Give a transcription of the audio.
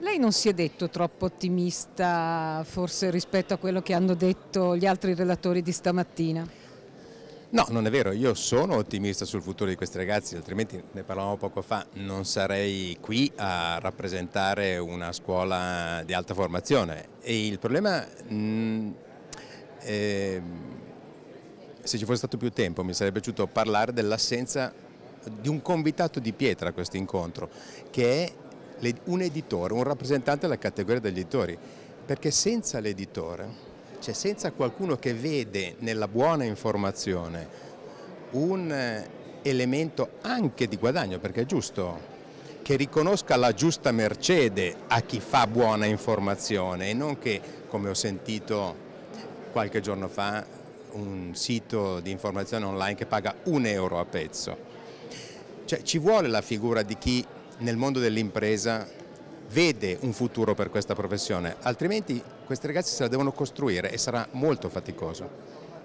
Lei non si è detto troppo ottimista forse rispetto a quello che hanno detto gli altri relatori di stamattina? No, non è vero, io sono ottimista sul futuro di questi ragazzi, altrimenti ne parlavamo poco fa, non sarei qui a rappresentare una scuola di alta formazione e il problema mh, mm, eh, se ci fosse stato più tempo mi sarebbe piaciuto parlare dell'assenza di un convitato di pietra a questo incontro che è un editore, un rappresentante della categoria degli editori, perché senza l'editore, cioè senza qualcuno che vede nella buona informazione un eh, elemento anche di guadagno, perché è giusto che riconosca la giusta mercede a chi fa buona informazione e non che, come ho sentito qualche giorno fa, un sito di informazione online che paga un euro a pezzo. Cioè ci vuole la figura di chi nel mondo dell'impresa vede un futuro per questa professione, altrimenti questi ragazzi se la devono costruire e sarà molto faticoso.